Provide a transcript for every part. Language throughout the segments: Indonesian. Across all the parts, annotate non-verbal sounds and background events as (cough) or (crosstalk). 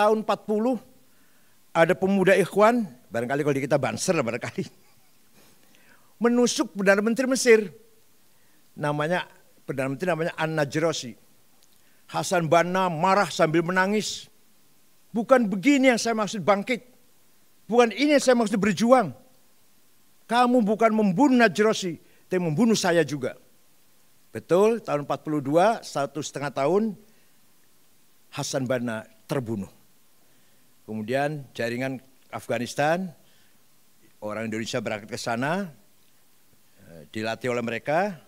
tahun 40 ada pemuda ikhwan, barangkali kalau di kita banser lah barangkali. (laughs) Menusuk Perdana Menteri Mesir. Namanya Perdana Menteri namanya An-Najrosi. Hasan Banna marah sambil menangis. Bukan begini yang saya maksud bangkit. Bukan ini yang saya maksud berjuang. Kamu bukan membunuh Najrosi, tapi membunuh saya juga. Betul, tahun 42, satu setengah tahun, Hasan Banna terbunuh. Kemudian jaringan Afghanistan, orang Indonesia berangkat ke sana, eh, dilatih oleh mereka,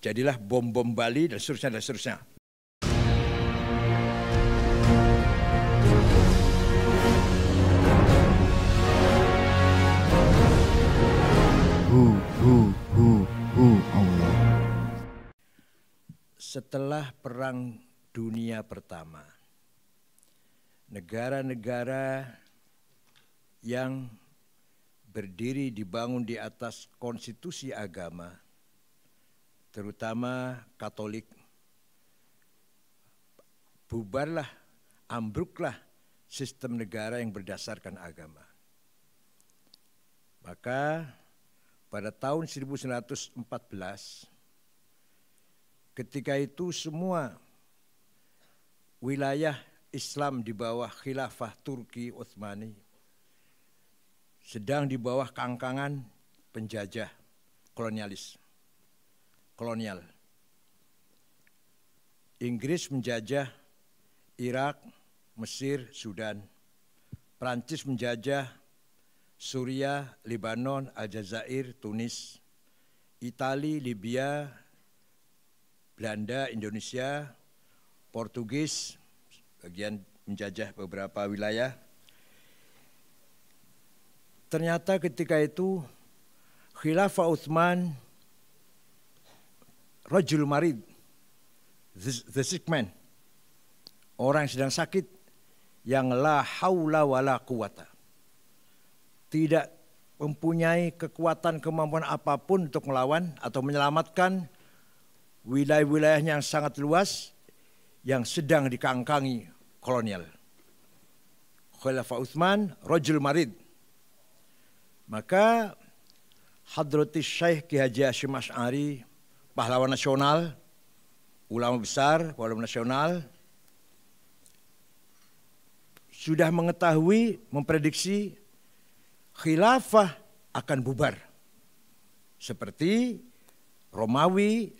jadilah bom-bom Bali dan seterusnya dan seterusnya. Hu, hu, hu, hu Allah. Setelah Perang Dunia Pertama, negara-negara yang berdiri dibangun di atas konstitusi agama, terutama Katolik, bubarlah, ambruklah sistem negara yang berdasarkan agama. Maka pada tahun 1914, ketika itu semua wilayah Islam di bawah khilafah Turki Utsmani sedang di bawah kangkangan penjajah kolonialis kolonial Inggris menjajah Irak, Mesir, Sudan. Prancis menjajah Suriah, Lebanon, Aljazair, Tunis. Itali, Libya, Belanda, Indonesia, Portugis, bagian menjajah beberapa wilayah. Ternyata ketika itu Khilafah Utsman Rajul Marid, the sick man, orang yang sedang sakit yang la haula wala quwata. Tidak mempunyai kekuatan kemampuan apapun untuk melawan atau menyelamatkan wilayah-wilayahnya yang sangat luas yang sedang dikangkangi kolonial. Khalifah Utsman rajul marid. Maka Hadrati Syekh Ki Haji Hashim Ash'ari, pahlawan nasional, ulama besar, pahlawan nasional, sudah mengetahui, memprediksi khilafah akan bubar. Seperti Romawi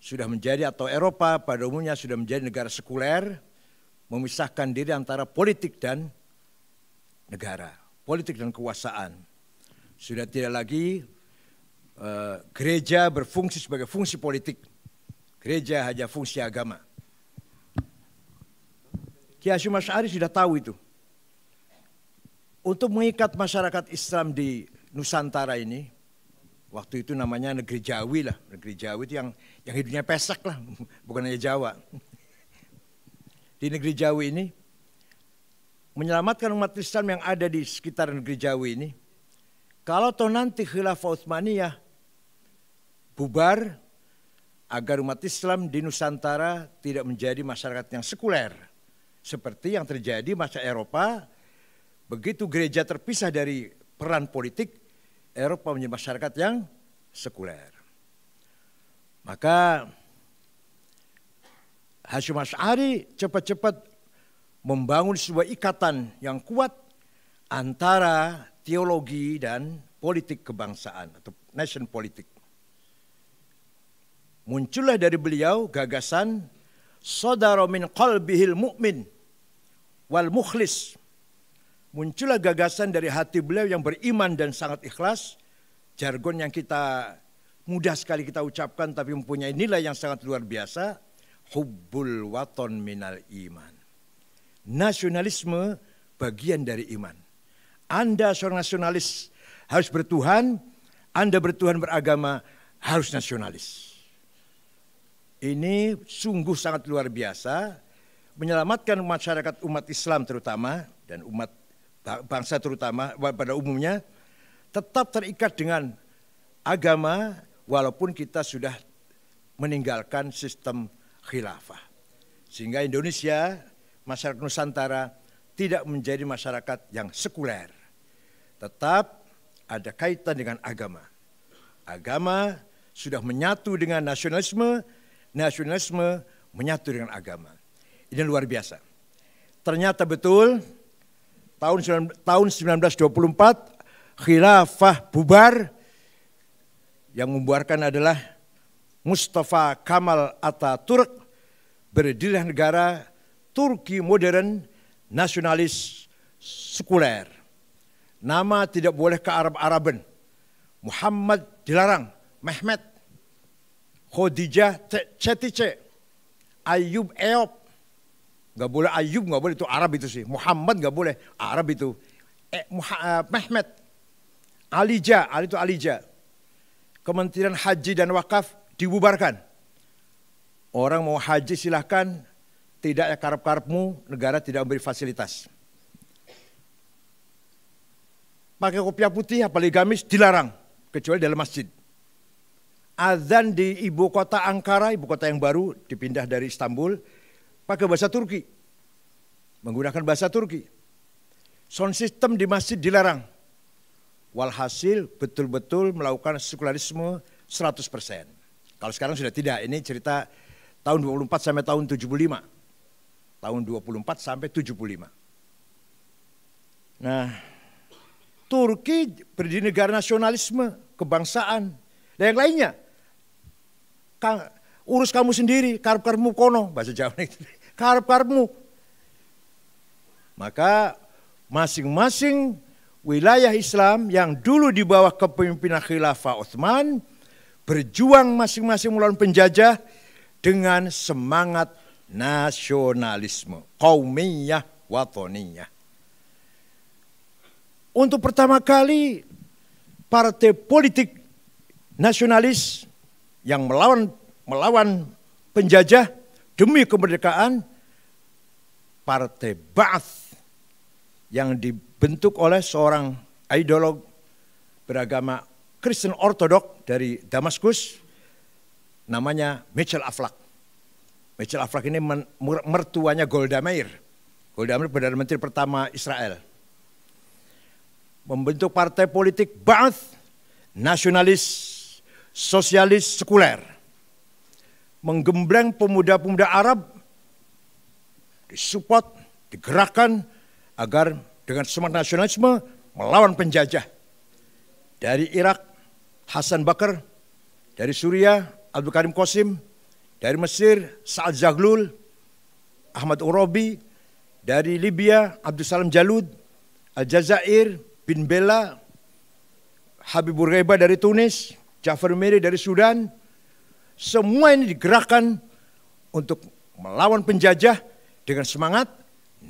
sudah menjadi atau Eropa pada umumnya sudah menjadi negara sekuler, memisahkan diri antara politik dan negara, politik dan kekuasaan. Sudah tidak lagi e, gereja berfungsi sebagai fungsi politik, gereja hanya fungsi agama. Kiai Mas Ari sudah tahu itu. Untuk mengikat masyarakat Islam di Nusantara ini, waktu itu namanya negeri Jawi lah, negeri Jawi itu yang yang hidupnya pesek lah, (laughs) bukan hanya Jawa di negeri Jawi ini menyelamatkan umat Islam yang ada di sekitar negeri Jawi ini. Kalau toh nanti khilafah Utsmaniyah bubar agar umat Islam di Nusantara tidak menjadi masyarakat yang sekuler. Seperti yang terjadi masa Eropa, begitu gereja terpisah dari peran politik, Eropa menjadi masyarakat yang sekuler. Maka Hasyim Ash'ari cepat-cepat membangun sebuah ikatan yang kuat antara teologi dan politik kebangsaan atau nation politik. Muncullah dari beliau gagasan saudara min qalbihil mu'min wal mukhlis. Muncullah gagasan dari hati beliau yang beriman dan sangat ikhlas. Jargon yang kita mudah sekali kita ucapkan tapi mempunyai nilai yang sangat luar biasa hubbul waton minal iman. Nasionalisme bagian dari iman. Anda seorang nasionalis harus bertuhan, Anda bertuhan beragama harus nasionalis. Ini sungguh sangat luar biasa menyelamatkan masyarakat umat Islam terutama dan umat bangsa terutama pada umumnya tetap terikat dengan agama walaupun kita sudah meninggalkan sistem khilafah. Sehingga Indonesia, masyarakat Nusantara tidak menjadi masyarakat yang sekuler. Tetap ada kaitan dengan agama. Agama sudah menyatu dengan nasionalisme, nasionalisme menyatu dengan agama. Ini luar biasa. Ternyata betul tahun 1924 khilafah bubar yang membuarkan adalah Mustafa Kamal Ataturk, berdirilah negara Turki modern, nasionalis, sekuler. Nama tidak boleh ke arab Araben. Muhammad dilarang, Mehmet, Khadijah Cetice, Ayub Eop. Gak boleh Ayub, gak boleh itu Arab itu sih. Muhammad gak boleh, Arab itu. Eh, Muhammad, e, Mehmet, Alija, Ali itu Alija. Kementerian Haji dan Wakaf dibubarkan. Orang mau haji silahkan, tidak ya karep-karepmu, negara tidak memberi fasilitas. Pakai kopiah putih, apalagi gamis, dilarang, kecuali dalam masjid. Azan di ibu kota Ankara, ibu kota yang baru, dipindah dari Istanbul, pakai bahasa Turki. Menggunakan bahasa Turki. Sound system di masjid dilarang. Walhasil betul-betul melakukan sekularisme 100 persen. Kalau sekarang sudah tidak, ini cerita tahun 24 sampai tahun 75. Tahun 24 sampai 75. Nah, Turki berdiri negara nasionalisme, kebangsaan, dan yang lainnya. Kang, urus kamu sendiri, karep-karepmu kono, bahasa Jawa ini, (laughs) Karep-karepmu. Maka masing-masing wilayah Islam yang dulu di bawah kepemimpinan khilafah Utsman berjuang masing-masing melawan penjajah dengan semangat nasionalisme, kaumiyah, watoniyah. Untuk pertama kali partai politik nasionalis yang melawan melawan penjajah demi kemerdekaan partai Ba'ath yang dibentuk oleh seorang ideolog beragama Kristen Ortodok dari Damaskus namanya Michel Aflak. Michel Aflak ini mertuanya Golda Meir. Golda Meir Perdana Menteri pertama Israel. Membentuk partai politik Ba'ath nasionalis, sosialis, sekuler. Menggembleng pemuda-pemuda Arab disupport, digerakkan agar dengan semangat nasionalisme melawan penjajah dari Irak Hasan Bakar, dari Suriah, Abdul Karim Qasim, dari Mesir, Sa'ad Zaglul, Ahmad Urobi dari Libya, Abdul Salam Jalud, Al Aljazair, Bin Bella, Habib Bourguiba dari Tunis, Jafar Miri dari Sudan, semua ini digerakkan untuk melawan penjajah dengan semangat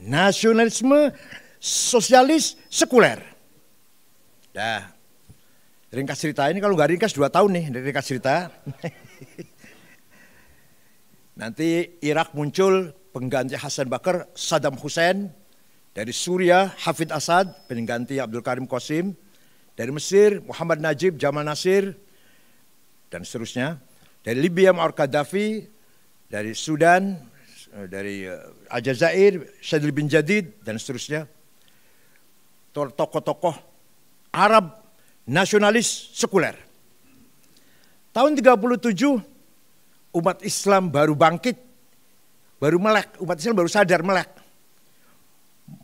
nasionalisme sosialis sekuler. Dah, ringkas cerita ini kalau nggak ringkas dua tahun nih ringkas cerita. (laughs) Nanti Irak muncul pengganti Hasan Bakar, Saddam Hussein. Dari Suriah, Hafid Assad pengganti Abdul Karim Qasim. Dari Mesir, Muhammad Najib, Jamal Nasir, dan seterusnya. Dari Libya, Muammar Gaddafi. Dari Sudan, eh, dari eh, Aljazair, Syadil bin Jadid, dan seterusnya. Tokoh-tokoh Arab nasionalis sekuler. Tahun 37 umat Islam baru bangkit, baru melek, umat Islam baru sadar melek.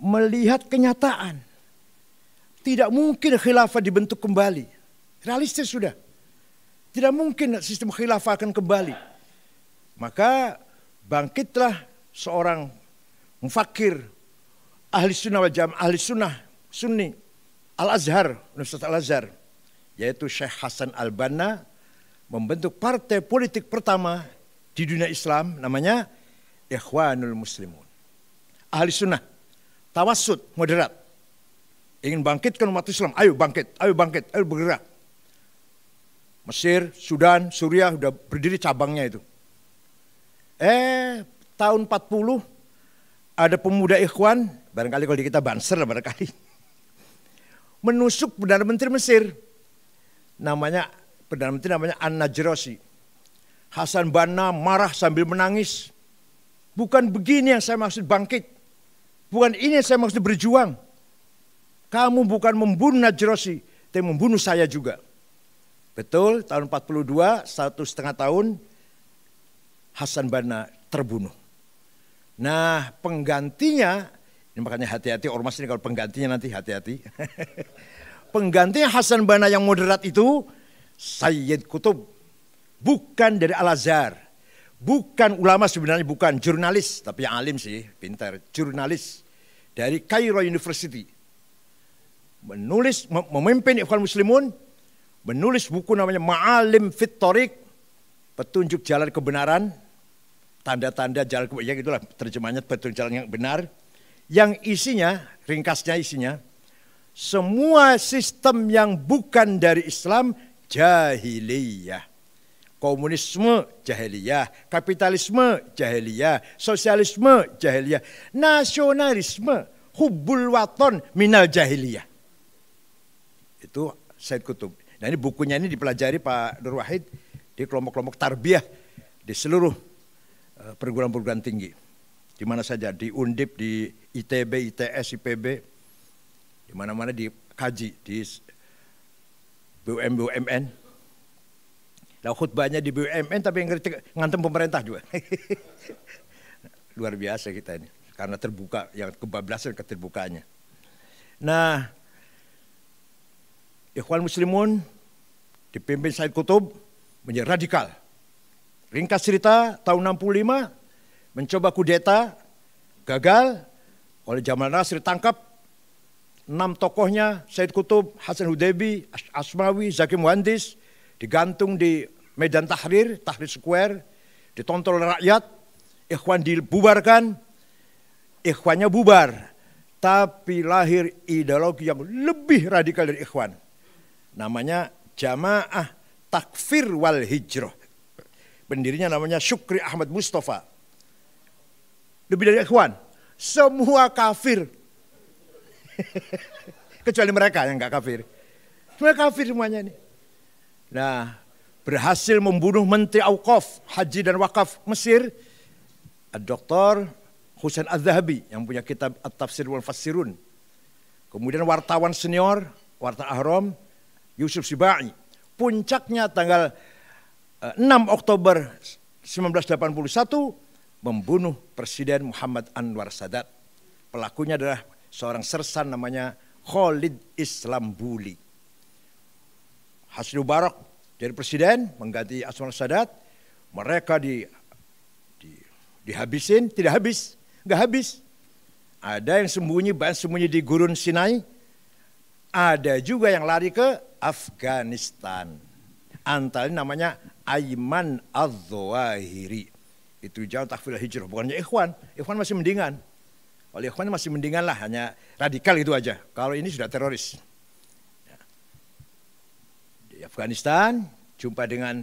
Melihat kenyataan, tidak mungkin khilafah dibentuk kembali. Realistis sudah. Tidak mungkin sistem khilafah akan kembali. Maka bangkitlah seorang mufakir ahli sunnah wal ahli sunnah sunni Al-Azhar, Universitas Al-Azhar, yaitu Syekh Hasan Al-Banna membentuk partai politik pertama di dunia Islam namanya Ikhwanul Muslimun. Ahli sunnah, tawasud, moderat. Ingin bangkitkan umat Islam, ayo bangkit, ayo bangkit, ayo bergerak. Mesir, Sudan, Suriah sudah berdiri cabangnya itu. Eh, tahun 40 ada pemuda ikhwan, barangkali kalau di kita banser lah barangkali menusuk Perdana Menteri Mesir. Namanya Perdana Menteri namanya Anna Jerosi, Hasan Banna marah sambil menangis. Bukan begini yang saya maksud bangkit. Bukan ini yang saya maksud berjuang. Kamu bukan membunuh Najrosi, tapi membunuh saya juga. Betul, tahun 42, satu setengah tahun, Hasan Banna terbunuh. Nah, penggantinya ini makanya hati-hati ormas ini kalau penggantinya nanti hati-hati. (laughs) penggantinya Hasan Bana yang moderat itu Sayyid Kutub. Bukan dari Al-Azhar. Bukan ulama sebenarnya bukan jurnalis tapi yang alim sih, pintar, jurnalis dari Cairo University. Menulis memimpin Ikhwan Muslimun, menulis buku namanya Ma'alim Fitorik petunjuk jalan kebenaran, tanda-tanda jalan kebenaran, ya itulah terjemahnya petunjuk jalan yang benar yang isinya, ringkasnya isinya, semua sistem yang bukan dari Islam jahiliyah. Komunisme jahiliyah, kapitalisme jahiliyah, sosialisme jahiliyah, nasionalisme, hubul waton minal jahiliyah. Itu saya Kutub. Nah ini bukunya ini dipelajari Pak Nur Wahid di kelompok-kelompok tarbiyah di seluruh eh, perguruan-perguruan tinggi. Di mana saja, di Undip, di ITB, ITS, IPB, di mana-mana dikaji di BUM, BUMN. Nah, khutbahnya di BUMN tapi yang ngerti ngantem pemerintah juga. (laughs) Luar biasa kita ini karena terbuka yang kebablasan keterbukaannya. Nah, Ikhwan Muslimun dipimpin Said Kutub menjadi radikal. Ringkas cerita tahun 65 mencoba kudeta gagal oleh Jamal Nasir tangkap enam tokohnya Said Kutub, Hasan Hudebi, Asmawi, Zaki Muhandis digantung di Medan Tahrir, Tahrir Square, ditonton oleh rakyat, Ikhwan dibubarkan, Ikhwannya bubar, tapi lahir ideologi yang lebih radikal dari Ikhwan. Namanya Jamaah Takfir Wal Hijrah. Pendirinya namanya Syukri Ahmad Mustafa. Lebih dari Ikhwan, semua kafir. (laughs) Kecuali mereka yang nggak kafir. Semua kafir semuanya ini. Nah, berhasil membunuh Menteri Awqaf Haji dan Wakaf Mesir, Dr. Hussein Az-Zahabi yang punya kitab At-Tafsir wal Fasirun. Kemudian wartawan senior, Warta ahram, Yusuf Sibai. Puncaknya tanggal 6 eh, Oktober 1981 membunuh Presiden Muhammad Anwar Sadat. Pelakunya adalah seorang sersan namanya Khalid Islam Buli. Hasil Barok jadi presiden mengganti anwar Sadat, mereka di, di dihabisin, tidak habis, nggak habis. Ada yang sembunyi, bahan sembunyi di gurun Sinai, ada juga yang lari ke Afghanistan. Antara namanya Aiman al zawahiri itu jauh takfir hijrah bukannya ikhwan ikhwan masih mendingan oleh ikhwan masih mendingan lah hanya radikal itu aja kalau ini sudah teroris di Afghanistan jumpa dengan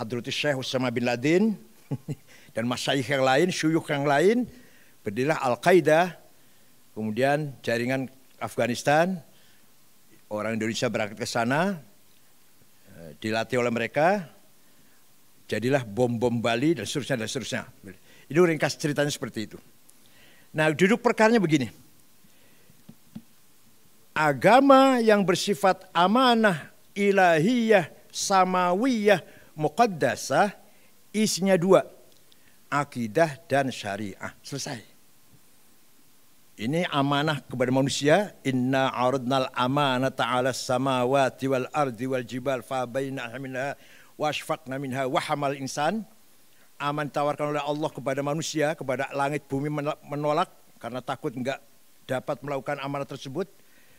Hadrotus Syekh Usama bin Laden (laughs) dan masyaikh yang lain, syuyuk yang lain, berdirilah Al-Qaeda, kemudian jaringan Afghanistan, orang Indonesia berangkat ke sana, eh, dilatih oleh mereka, jadilah bom-bom Bali dan seterusnya dan seterusnya. Itu ringkas ceritanya seperti itu. Nah duduk perkaranya begini. Agama yang bersifat amanah, ilahiyah, samawiyah, muqaddasah isinya dua. Akidah dan syariah. Selesai. Ini amanah kepada manusia. Inna aradnal amanah ta'ala samawati wal ardi wal jibal fa bayna minha wasfaqna minha wahamal insan aman tawarkan oleh Allah kepada manusia kepada langit bumi menolak karena takut enggak dapat melakukan amanah tersebut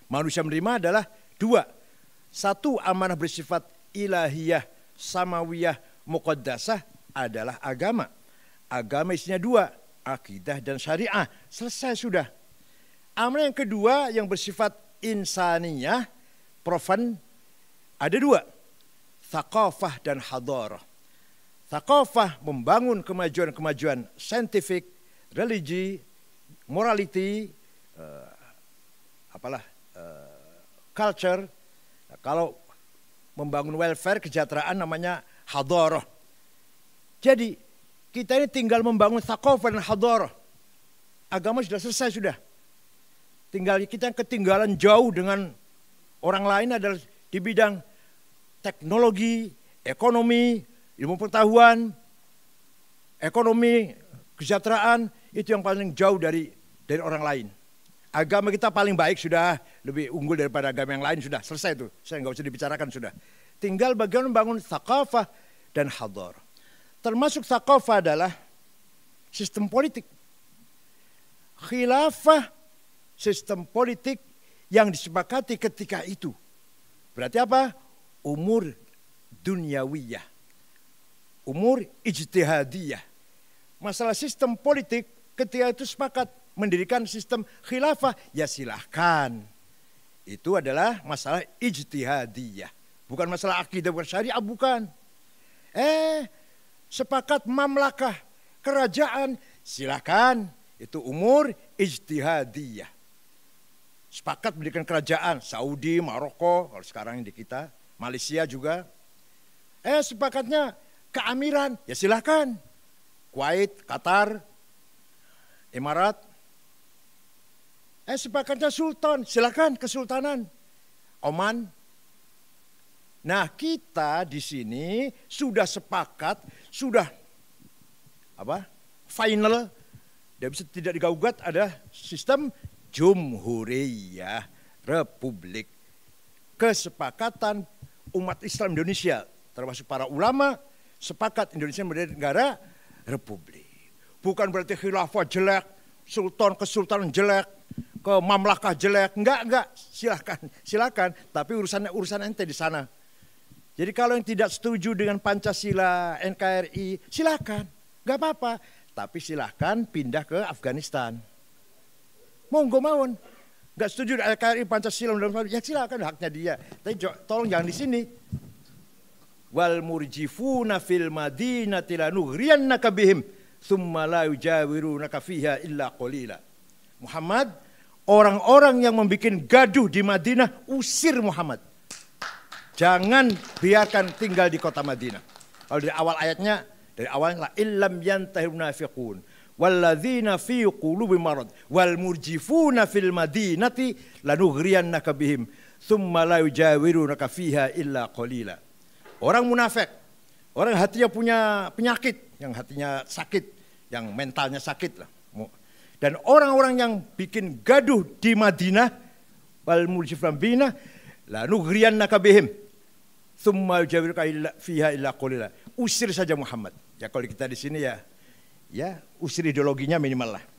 manusia menerima adalah dua satu amanah bersifat ilahiyah samawiyah muqaddasah adalah agama agama isinya dua akidah dan syariah selesai sudah amanah yang kedua yang bersifat insaniyah profan ada dua thakofah dan Hadoro. Thakofah membangun kemajuan-kemajuan saintifik, religi, morality, uh, eh, apalah uh, culture. Nah, kalau membangun welfare kesejahteraan namanya hadoroh. Jadi kita ini tinggal membangun thakofah dan hadoroh. Agama sudah selesai sudah. Tinggal kita yang ketinggalan jauh dengan orang lain adalah di bidang teknologi, ekonomi, ilmu pengetahuan, ekonomi, kesejahteraan itu yang paling jauh dari dari orang lain. Agama kita paling baik sudah lebih unggul daripada agama yang lain sudah selesai itu. Saya nggak usah dibicarakan sudah. Tinggal bagaimana membangun thakafah dan hador. Termasuk thakafah adalah sistem politik. Khilafah sistem politik yang disepakati ketika itu. Berarti apa? umur dunyawiyah, umur ijtihadiyah. Masalah sistem politik ketika itu sepakat mendirikan sistem khilafah, ya silahkan. Itu adalah masalah ijtihadiyah. Bukan masalah akidah, bukan syariah, bukan. Eh, sepakat mamlakah, kerajaan, silahkan. Itu umur ijtihadiyah sepakat mendirikan kerajaan Saudi, Maroko, kalau sekarang di kita Malaysia juga. Eh sepakatnya keamiran, ya silahkan. Kuwait, Qatar, Emirat. Eh sepakatnya sultan, silahkan kesultanan. Oman. Nah kita di sini sudah sepakat, sudah apa final dan bisa tidak digaugat ada sistem jumhuriyah republik kesepakatan umat Islam Indonesia termasuk para ulama sepakat Indonesia menjadi negara republik. Bukan berarti khilafah jelek, sultan kesultanan jelek, ke mamlakah jelek, enggak enggak, Silakan, silakan. Tapi urusannya urusan ente di sana. Jadi kalau yang tidak setuju dengan Pancasila, NKRI, silakan. enggak apa-apa. Tapi silakan pindah ke Afghanistan. Monggo mawon nggak setuju NKRI Pancasila undang-undang ya silakan haknya dia. Tapi tolong jangan di sini. Wal murjifuna fil madinati lanughriyannaka bihim thumma la yujawirunaka fiha illa qalila. Muhammad, orang-orang yang membuat gaduh di Madinah, usir Muhammad. Jangan biarkan tinggal di kota Madinah. Kalau dari awal ayatnya, dari awalnya la illam yantahil munafiqun walladzina fi qulubi marad wal murjifuna fil madinati lanughriyannaka bihim thumma la yujawirunaka fiha illa qalila. Orang munafik, orang hatinya punya penyakit, yang hatinya sakit, yang mentalnya sakit lah. Dan orang-orang yang bikin gaduh di Madinah, wal murjifuna bina, lanughriyannaka bihim. Thumma yujawirunaka fiha illa qalila. Usir saja Muhammad. Ya kalau kita di sini ya ya usir ideologinya minimal lah